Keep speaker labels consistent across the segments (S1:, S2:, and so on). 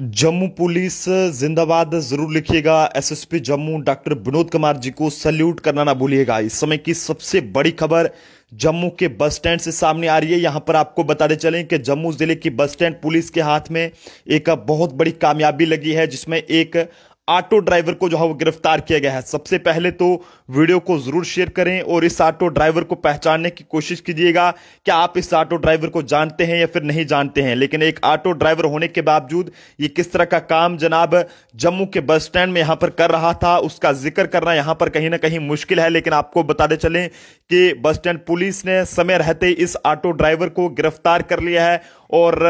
S1: Jammu police जिंदाबाद जरूर लिखिएगा एसएसपी जम्मू डॉक्टर विनोद कुमार जी को सल्यूट करना ना भूलिएगा इस समय की सबसे बड़ी खबर जम्मू के बस स्टैंड से सामने आ रही है यहां पर आपको बताते चलें कि जम्मू जिले की बस स्टैंड पुलिस के हाथ में एक बहुत बड़ी कामयाबी लगी है जिसमें एक ऑटो ड्राइवर को जो है वो गिरफ्तार किया गया है सबसे पहले तो वीडियो को जरूर शेयर करें और इस ऑटो ड्राइवर को पहचानने की कोशिश कीजिएगा क्या आप इस ऑटो ड्राइवर को जानते हैं या फिर नहीं जानते हैं लेकिन एक ऑटो ड्राइवर होने के बावजूद ये किस तरह का काम जनाब जम्मू के बस स्टैंड में यहाँ पर कर रहा था उसका जिक्र करना यहाँ पर कहीं ना कहीं मुश्किल है लेकिन आपको बताते चले कि बस स्टैंड पुलिस ने समय रहते इस ऑटो ड्राइवर को गिरफ्तार कर लिया है और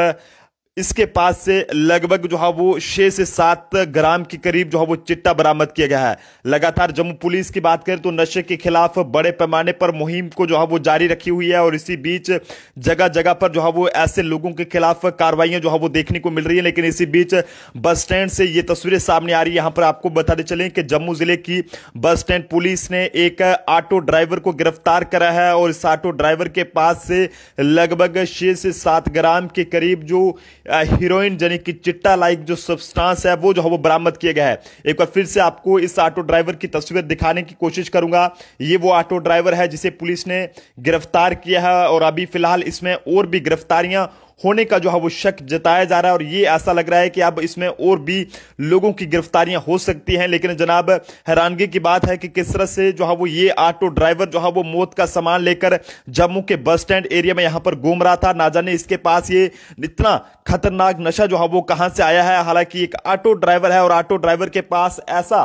S1: इसके पास से लगभग जो है हाँ वो छह से सात ग्राम के करीब जो है हाँ वो चिट्टा बरामद किया गया है लगातार जम्मू पुलिस की बात करें तो नशे के खिलाफ बड़े पैमाने पर मुहिम को जो है हाँ वो जारी रखी हुई है और इसी बीच जगह जगह पर जो है वो ऐसे लोगों के खिलाफ कार्रवाइयां जो है वो देखने को मिल रही है लेकिन इसी बीच बस स्टैंड से ये तस्वीरें सामने आ रही है यहां पर आपको बताते चले कि जम्मू जिले की बस स्टैंड पुलिस ने एक ऑटो ड्राइवर को गिरफ्तार करा है और इस ऑटो ड्राइवर के पास से लगभग छह से सात ग्राम के करीब जो हीरोइन यानी कि चिट्टा लाइक जो सब्सटेंस है वो जो है वो बरामद किया गया है एक बार फिर से आपको इस ऑटो ड्राइवर की तस्वीर दिखाने की कोशिश करूंगा ये वो ऑटो ड्राइवर है जिसे पुलिस ने गिरफ्तार किया है और अभी फिलहाल इसमें और भी गिरफ्तारियां होने का जो है वो शक जताया जा रहा है और ये ऐसा लग रहा है कि अब इसमें और भी लोगों की गिरफ्तारियां हो सकती हैं लेकिन जनाब हैरानगी की बात है कि किस तरह से जो है वो ये ऑटो ड्राइवर जो है वो मौत का सामान लेकर जम्मू के बस स्टैंड एरिया में यहां पर घूम रहा था ना जाने इसके पास ये इतना खतरनाक नशा जो है वो कहां से आया है हालांकि एक ऑटो ड्राइवर है और ऑटो ड्राइवर के पास ऐसा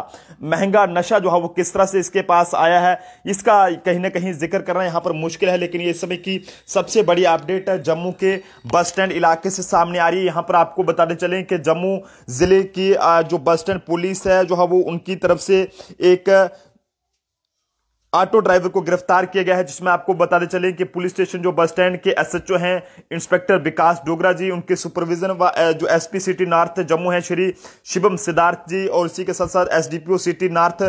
S1: महंगा नशा जो है वो किस तरह से इसके पास आया है इसका कहीं ना कहीं जिक्र करना यहाँ पर मुश्किल है लेकिन ये समय की सबसे बड़ी अपडेट है जम्मू के बस बस स्टैंड इलाके से सामने आ रही है यहाँ पर आपको बताने चले कि जम्मू ज़िले की जो बस स्टैंड पुलिस है जो है वो उनकी तरफ से एक ऑटो ड्राइवर को गिरफ्तार किया गया है जिसमें आपको बताते चले कि पुलिस स्टेशन जो बस स्टैंड के एसएचओ हैं इंस्पेक्टर विकास डोगरा जी उनके सुपरविजन व जो एसपी सिटी नॉर्थ जम्मू है श्री शिवम सिद्धार्थ जी और इसी के साथ साथ SDPO city north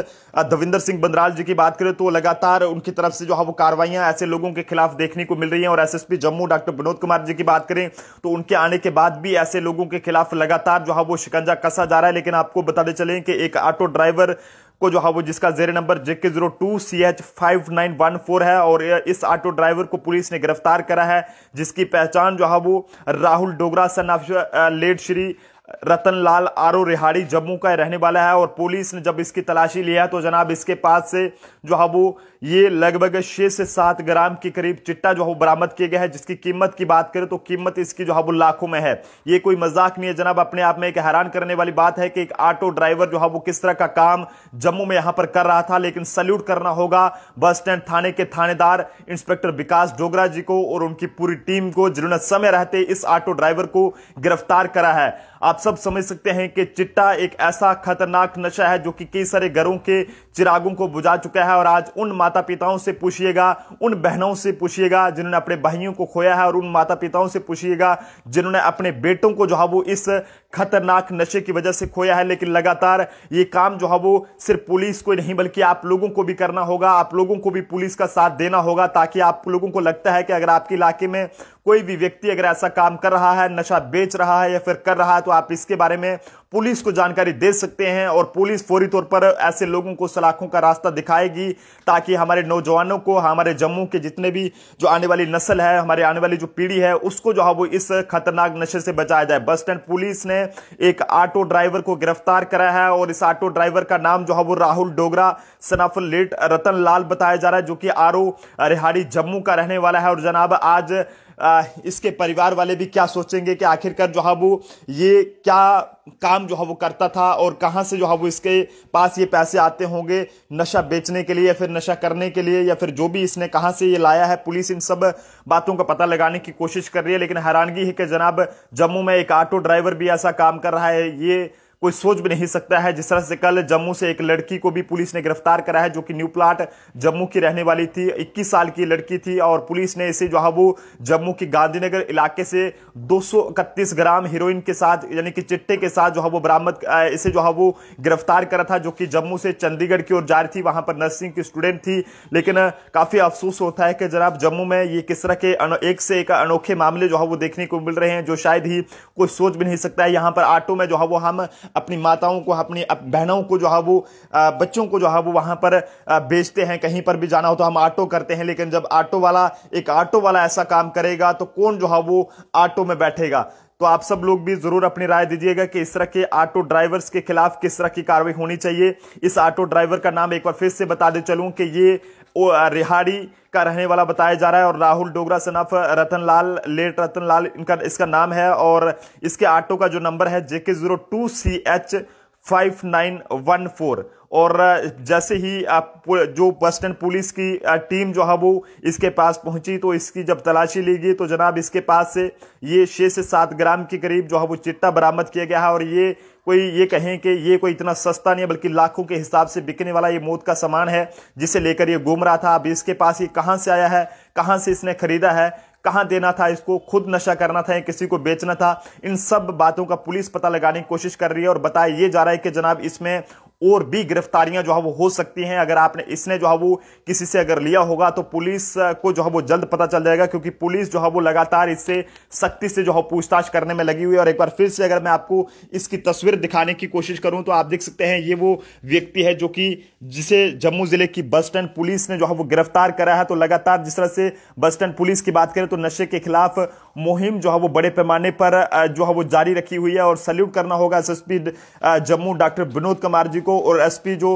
S1: Davinder Singh Bandral ji की बात करें तो लगातार उनकी तरफ से जो है वो कार्रवाइयां ऐसे लोगों के खिलाफ देखने को मिल रही है और एस जम्मू डॉक्टर विनोद कुमार जी की बात करें तो उनके आने के बाद भी ऐसे लोगों के खिलाफ लगातार जो है वो शिकंजा कसा जा रहा है लेकिन आपको बताते चले कि एक ऑटो ड्राइवर को जो है हाँ, वो जिसका जेर number JK zero two C H five nine one four है और इस ऑटो ड्राइवर को पुलिस ने गिरफ्तार करा है जिसकी पहचान जो है हाँ, वो Rahul Dogra son of late Shri Ratanlal आरो रिहाड़ी जम्मू का रहने वाला है और पुलिस ने जब इसकी तलाशी लिया तो जनाब इसके पास से जो है वो ये लगभग छः से सात ग्राम के करीब चिट्टा जो है वो बरामद किया गया है जिसकी कीमत की बात करें तो कीमत इसकी जो है वो लाखों में है ये कोई मजाक नहीं है जनाब अपने आप में एक हैरान करने वाली बात है कि एक ऑटो ड्राइवर जो है वो किस तरह का काम जम्मू में यहाँ पर कर रहा था लेकिन सल्यूट करना होगा बस स्टैंड थाने के थानेदार इंस्पेक्टर विकास डोगरा जी को और उनकी पूरी टीम को जिन्होंने समय रहते इस ऑटो ड्राइवर को गिरफ्तार करा है आप सब समझ सकते हैं कि चिट्टा एक ऐसा खतरनाक नशा है जो कि कई सारे घरों के चिरागों को बुझा चुका है और आज उन माता पिताओं से पूछिएगा उन बहनों से पूछिएगा जिन्होंने अपने भाइयों को खोया है और उन माता पिताओं से पूछिएगा जिन्होंने अपने बेटों को जो है वो इस खतरनाक नशे की वजह से खोया है लेकिन लगातार ये काम जो है वो सिर्फ पुलिस को नहीं बल्कि आप लोगों को भी करना होगा आप लोगों को भी पुलिस का साथ देना होगा ताकि आप लोगों को लगता है कि अगर आपके इलाके में कोई भी व्यक्ति अगर ऐसा काम कर रहा है नशा बेच रहा है या फिर कर रहा है तो आप इसके बारे में पुलिस को जानकारी दे सकते हैं और पुलिस फौरी तौर पर ऐसे लोगों को सलाखों का रास्ता दिखाएगी ताकि हमारे नौजवानों को हमारे जम्मू के जितने भी जो आने वाली नस्ल है हमारे आने वाली जो पीढ़ी है उसको जो है वो इस खतरनाक नशे से बचाया जाए बस स्टैंड पुलिस ने एक ऑटो ड्राइवर को गिरफ्तार करा है और इस ऑटो ड्राइवर का नाम जो है वो राहुल डोगरा सनाफुल लेट रतन लाल बताया जा रहा है जो कि आर रिहाड़ी जम्मू का रहने वाला है और जनाब आज आ, इसके परिवार वाले भी क्या सोचेंगे कि आखिरकार जो है वो ये क्या काम जो है वो करता था और कहाँ से जो है वो इसके पास ये पैसे आते होंगे नशा बेचने के लिए या फिर नशा करने के लिए या फिर जो भी इसने कहाँ से ये लाया है पुलिस इन सब बातों का पता लगाने की कोशिश कर रही है लेकिन हैरानगी है कि जनाब जम्मू में एक ऑटो ड्राइवर भी ऐसा काम कर रहा है ये कोई सोच भी नहीं सकता है जिस तरह से कल जम्मू से एक लड़की को भी पुलिस ने गिरफ्तार करा है जो कि न्यू प्लाट जम्मू की रहने वाली थी 21 साल की लड़की थी और पुलिस ने इसे जो है वो जम्मू की गांधीनगर इलाके से दो ग्राम हीरोइन के साथ यानी कि चिट्टे के साथ जो है वो बरामद इसे जो है वो गिरफ्तार करा था जो कि जम्मू से चंडीगढ़ की ओर जा रही थी वहां पर नर्सिंग की स्टूडेंट थी लेकिन काफी अफसोस होता है कि जनाब जम्मू में ये किस तरह के एक से एक अनोखे मामले जो है वो देखने को मिल रहे हैं जो शायद ही कोई सोच भी नहीं सकता है यहाँ पर ऑटो में जो है वो हम अपनी माताओं को अपनी बहनों को जो है वो बच्चों को जो है वो वहाँ पर बेचते हैं कहीं पर भी जाना हो तो हम ऑटो करते हैं लेकिन जब ऑटो वाला एक ऑटो वाला ऐसा काम करेगा तो कौन जो है वो ऑटो में बैठेगा तो आप सब लोग भी जरूर अपनी राय दीजिएगा कि इस तरह के ऑटो ड्राइवर्स के खिलाफ किस तरह की कार्रवाई होनी चाहिए इस ऑटो ड्राइवर का नाम एक बार फिर से बता दे चलूं कि ये रिहाड़ी का रहने वाला बताया जा रहा है और राहुल डोगरा सनफ रतन लाल लेट रतन लाल इनका इसका नाम है और इसके ऑटो का जो नंबर है JK zero two C H five nine one four और जैसे ही आप जो बस स्टैंड पुलिस की टीम जो है वो इसके पास पहुंची तो इसकी जब तलाशी ली गई तो जनाब इसके पास से ये छः से सात ग्राम के करीब जो है वो चिट्टा बरामद किया गया है और ये कोई ये कहें कि ये कोई इतना सस्ता नहीं है बल्कि लाखों के हिसाब से बिकने वाला ये मौत का सामान है जिसे लेकर ये घूम रहा था अब इसके पास ये कहाँ से आया है कहाँ से इसने खरीदा है कहाँ देना था इसको खुद नशा करना था या किसी को बेचना था इन सब बातों का पुलिस पता लगाने की कोशिश कर रही है और बताया ये जा रहा है कि जनाब इसमें और भी गिरफ्तारियां जो है वो हो सकती हैं अगर आपने इसने जो है वो किसी से अगर लिया होगा तो पुलिस को जो है वो जल्द पता चल जाएगा क्योंकि पुलिस जो है वो लगातार इससे सख्ती से जो है पूछताछ करने में लगी हुई है और एक बार फिर से अगर मैं आपको इसकी तस्वीर दिखाने की कोशिश करूं तो आप देख सकते हैं ये वो व्यक्ति है जो कि जिसे जम्मू जिले की बस स्टैंड पुलिस ने जो है वो गिरफ्तार करा है तो लगातार जिस तरह से बस स्टैंड पुलिस की बात करें तो नशे के खिलाफ मुहिम जो है वो बड़े पैमाने पर जो है वो जारी रखी हुई है और सल्यूट करना होगा एसएसपी जम्मू डॉक्टर विनोद कुमार जी को और एसपी जो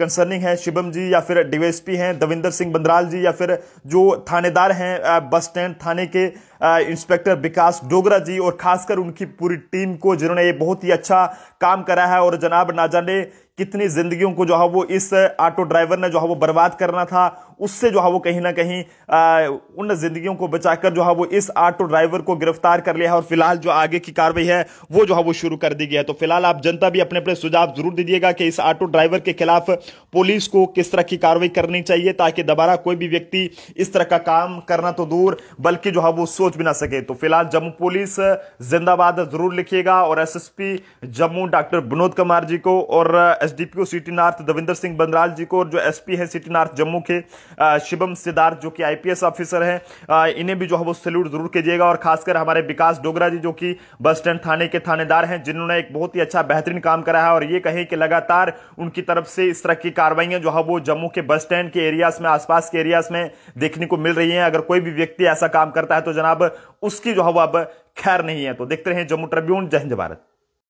S1: कंसर्निंग है शिवम जी या फिर डीवीएसपी हैं दविंदर सिंह बंदराल जी या फिर जो थानेदार हैं बस स्टैंड थाने के इंस्पेक्टर विकास डोगरा जी और खासकर उनकी पूरी टीम को जिन्होंने ये बहुत ही अच्छा काम करा है और जनाब ना जाने कितनी जिंदगियों को जो है वो इस ऑटो ड्राइवर ने जो है वो बर्बाद करना था उससे जो है वो कहीं ना कहीं आ, उन जिंदगियों को बचाकर जो है वो इस ऑटो ड्राइवर को गिरफ्तार कर लिया है और फिलहाल जो आगे की कार्रवाई है वो जो है वो शुरू कर दी गई है तो फिलहाल आप जनता भी अपने अपने सुझाव जरूर दीजिएगा कि इस ऑटो ड्राइवर के खिलाफ पुलिस को किस तरह की कार्रवाई करनी चाहिए ताकि दोबारा कोई भी व्यक्ति इस तरह का काम करना तो दूर बल्कि जो है वो सोच भी ना सके तो फिलहाल जम्मू पुलिस जिंदाबाद जरूर लिखिएगा और एसएसपी जम्मू डॉक्टर विनोद कुमार जी को और SDPO city north Davinder Singh Bandral ji को और जो एसपी है सिटी नॉर्थ जम्मू के शिवम सिद्धार्थ जो कि आईपीएस ऑफिसर हैं इन्हें भी जो है वो सैल्यूट जरूर कीजिएगा और खासकर हमारे विकास डोगरा जी जो कि बस स्टैंड थाने के थानेदार हैं जिन्होंने एक बहुत ही अच्छा बेहतरीन काम करा है और ये कहें कि लगातार उनकी तरफ से इस तरह की कार्रवाइयां जो है वो जम्मू के बस स्टैंड के एरियाज में आसपास के एरियाज में देखने को मिल रही है अगर कोई भी व्यक्ति ऐसा काम करता है तो जनाब अब उसकी जो है वो अब खैर नहीं है तो देखते रहे जम्मू ट्रिब्यून जय हिंद भारत